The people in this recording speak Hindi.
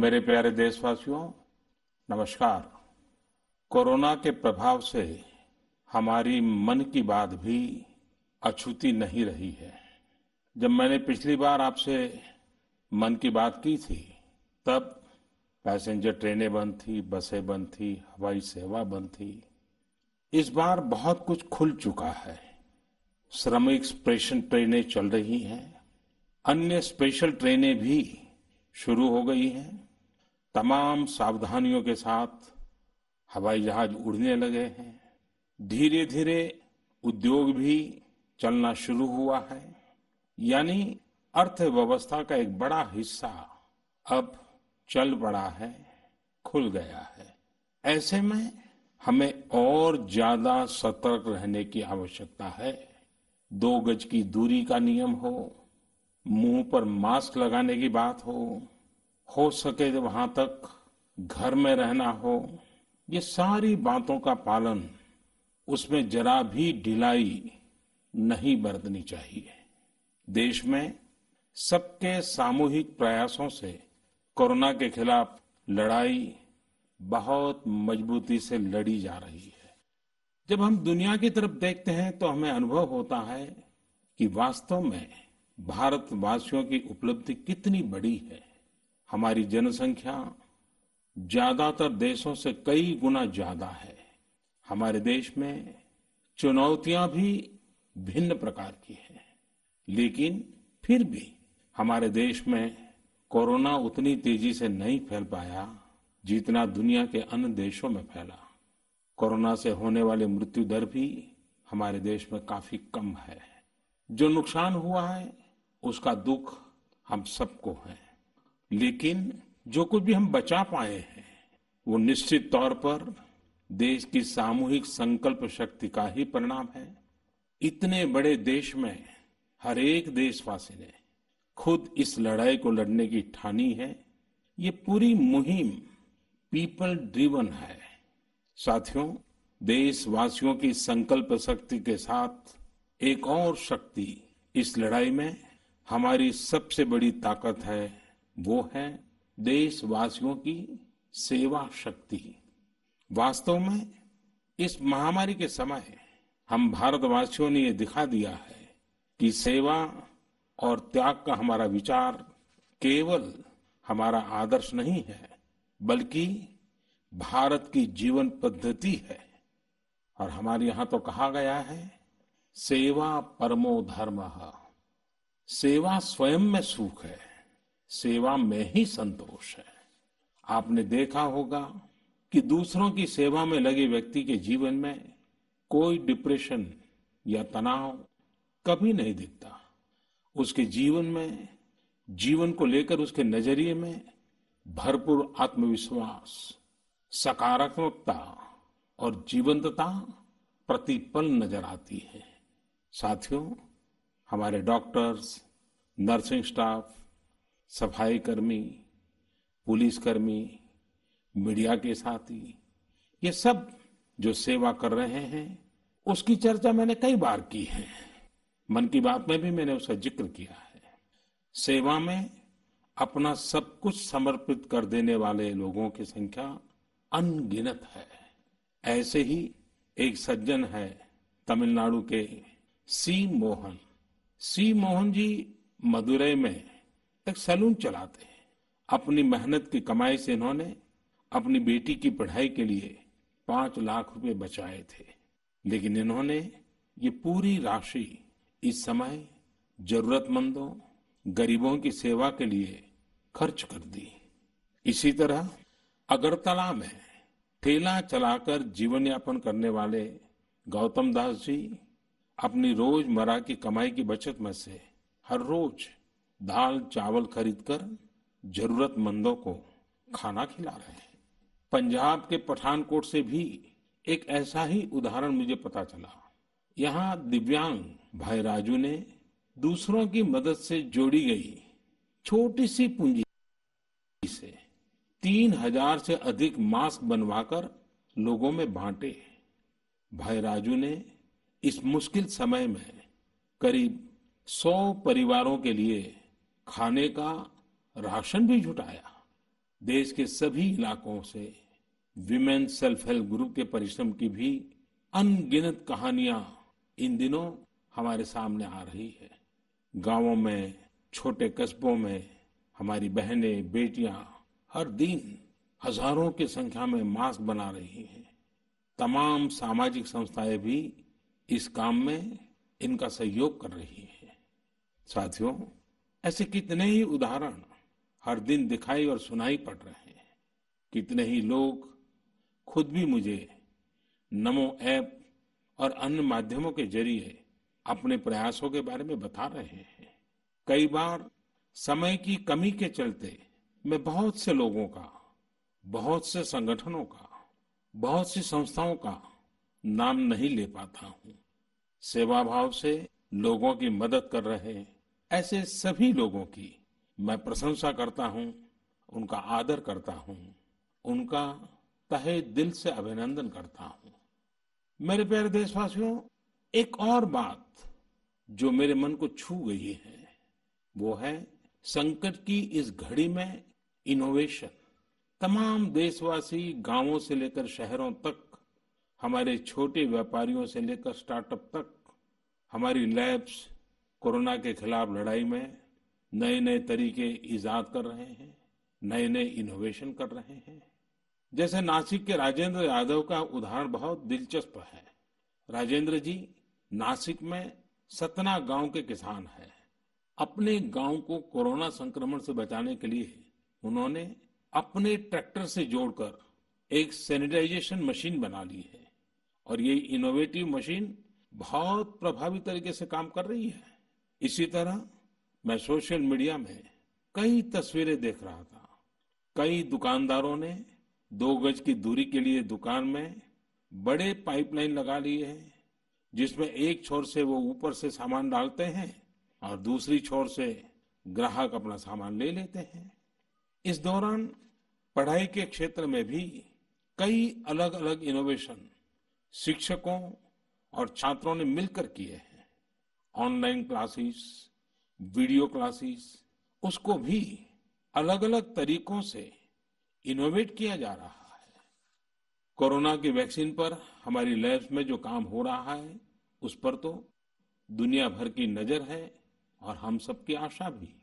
मेरे प्यारे देशवासियों नमस्कार कोरोना के प्रभाव से हमारी मन की बात भी अछूती नहीं रही है जब मैंने पिछली बार आपसे मन की बात की थी तब पैसेंजर ट्रेनें बंद थी बसें बंद थी हवाई सेवा बंद थी इस बार बहुत कुछ खुल चुका है श्रमिक स्पेशल ट्रेनें चल रही हैं अन्य स्पेशल ट्रेनें भी शुरू हो गई है तमाम सावधानियों के साथ हवाई जहाज उड़ने लगे हैं धीरे धीरे उद्योग भी चलना शुरू हुआ है यानी अर्थव्यवस्था का एक बड़ा हिस्सा अब चल पड़ा है खुल गया है ऐसे में हमें और ज्यादा सतर्क रहने की आवश्यकता है दो गज की दूरी का नियम हो मुंह पर मास्क लगाने की बात हो हो सके तो वहां तक घर में रहना हो ये सारी बातों का पालन उसमें जरा भी ढिलाई नहीं बरतनी चाहिए देश में सबके सामूहिक प्रयासों से कोरोना के खिलाफ लड़ाई बहुत मजबूती से लड़ी जा रही है जब हम दुनिया की तरफ देखते हैं तो हमें अनुभव होता है कि वास्तव में भारतवासियों की उपलब्धि कितनी बड़ी है हमारी जनसंख्या ज्यादातर देशों से कई गुना ज्यादा है हमारे देश में चुनौतियां भी भिन्न प्रकार की हैं लेकिन फिर भी हमारे देश में कोरोना उतनी तेजी से नहीं फैल पाया जितना दुनिया के अन्य देशों में फैला कोरोना से होने वाली मृत्यु दर भी हमारे देश में काफी कम है जो नुकसान हुआ है उसका दुख हम सबको है लेकिन जो कुछ भी हम बचा पाए हैं वो निश्चित तौर पर देश की सामूहिक संकल्प शक्ति का ही परिणाम है इतने बड़े देश में हर एक देशवासी ने खुद इस लड़ाई को लड़ने की ठानी है ये पूरी मुहिम पीपल ड्रीवन है साथियों देशवासियों की संकल्प शक्ति के साथ एक और शक्ति इस लड़ाई में हमारी सबसे बड़ी ताकत है वो है देशवासियों की सेवा शक्ति वास्तव में इस महामारी के समय हम भारतवासियों ने ये दिखा दिया है कि सेवा और त्याग का हमारा विचार केवल हमारा आदर्श नहीं है बल्कि भारत की जीवन पद्धति है और हमारे यहां तो कहा गया है सेवा परमो धर्म है सेवा स्वयं में सुख है सेवा में ही संतोष है आपने देखा होगा कि दूसरों की सेवा में लगे व्यक्ति के जीवन में कोई डिप्रेशन या तनाव कभी नहीं दिखता उसके जीवन में जीवन को लेकर उसके नजरिए में भरपूर आत्मविश्वास सकारात्मकता और जीवंतता प्रतिपल नजर आती है साथियों हमारे डॉक्टर्स नर्सिंग स्टाफ सफाई कर्मी पुलिस कर्मी मीडिया के साथी ये सब जो सेवा कर रहे हैं उसकी चर्चा मैंने कई बार की है मन की बात में भी मैंने उसका जिक्र किया है सेवा में अपना सब कुछ समर्पित कर देने वाले लोगों की संख्या अनगिनत है ऐसे ही एक सज्जन है तमिलनाडु के सी मोहन सी मोहन जी मदुरई में एक सैलून चलाते हैं अपनी मेहनत की कमाई से इन्होंने अपनी बेटी की पढ़ाई के लिए पांच लाख रुपए बचाए थे लेकिन इन्होंने ये पूरी राशि इस समय जरूरतमंदों गरीबों की सेवा के लिए खर्च कर दी इसी तरह अगरतला में ठेला चलाकर जीवन यापन करने वाले गौतम दास जी अपनी रोजमर्रा की कमाई की बचत में से हर रोज दाल चावल खरीदकर जरूरतमंदों को खाना खिला रहे हैं पंजाब के पठानकोट से भी एक ऐसा ही उदाहरण मुझे पता चला यहाँ दिव्यांग भाई राजू ने दूसरों की मदद से जोड़ी गई छोटी सी पूंजी से तीन हजार से अधिक मास्क बनवाकर लोगों में बांटे भाई राजू ने इस मुश्किल समय में करीब सौ परिवारों के लिए खाने का राशन भी जुटाया देश के सभी इलाकों से विमेन सेल्फ हेल्प ग्रुप के परिश्रम की भी अनगिनत कहानियां इन दिनों हमारे सामने आ रही है गांवों में छोटे कस्बों में हमारी बहनें बेटियां हर दिन हजारों की संख्या में मास्क बना रही हैं तमाम सामाजिक संस्थाएं भी इस काम में इनका सहयोग कर रही है साथियों ऐसे कितने ही उदाहरण हर दिन दिखाई और सुनाई पड़ रहे हैं कितने ही लोग खुद भी मुझे नमो ऐप और अन्य माध्यमों के जरिए अपने प्रयासों के बारे में बता रहे हैं कई बार समय की कमी के चलते मैं बहुत से लोगों का बहुत से संगठनों का बहुत सी संस्थाओं का नाम नहीं ले पाता हूं सेवा भाव से लोगों की मदद कर रहे ऐसे सभी लोगों की मैं प्रशंसा करता हूं उनका आदर करता हूं उनका तहे दिल से अभिनंदन करता हूं मेरे प्यारे देशवासियों एक और बात जो मेरे मन को छू गई है वो है संकट की इस घड़ी में इनोवेशन तमाम देशवासी गांवों से लेकर शहरों तक हमारे छोटे व्यापारियों से लेकर स्टार्टअप तक हमारी लैब्स कोरोना के खिलाफ लड़ाई में नए नए तरीके ईजाद कर रहे हैं नए नए इनोवेशन कर रहे हैं जैसे नासिक के राजेंद्र यादव का उदाहरण बहुत दिलचस्प है राजेंद्र जी नासिक में सतना गांव के किसान है अपने गांव को कोरोना संक्रमण से बचाने के लिए उन्होंने अपने ट्रैक्टर से जोड़कर एक सैनिटाइजेशन मशीन बना ली है और ये इनोवेटिव मशीन बहुत प्रभावी तरीके से काम कर रही है इसी तरह मैं सोशल मीडिया में कई तस्वीरें देख रहा था कई दुकानदारों ने दो गज की दूरी के लिए दुकान में बड़े पाइपलाइन लगा लिए हैं जिसमें एक छोर से वो ऊपर से सामान डालते हैं और दूसरी छोर से ग्राहक अपना सामान ले लेते हैं इस दौरान पढ़ाई के क्षेत्र में भी कई अलग अलग इनोवेशन शिक्षकों और छात्रों ने मिलकर किए हैं ऑनलाइन क्लासेस वीडियो क्लासेस उसको भी अलग अलग तरीकों से इनोवेट किया जा रहा है कोरोना की वैक्सीन पर हमारी लैब्स में जो काम हो रहा है उस पर तो दुनिया भर की नजर है और हम सबकी आशा भी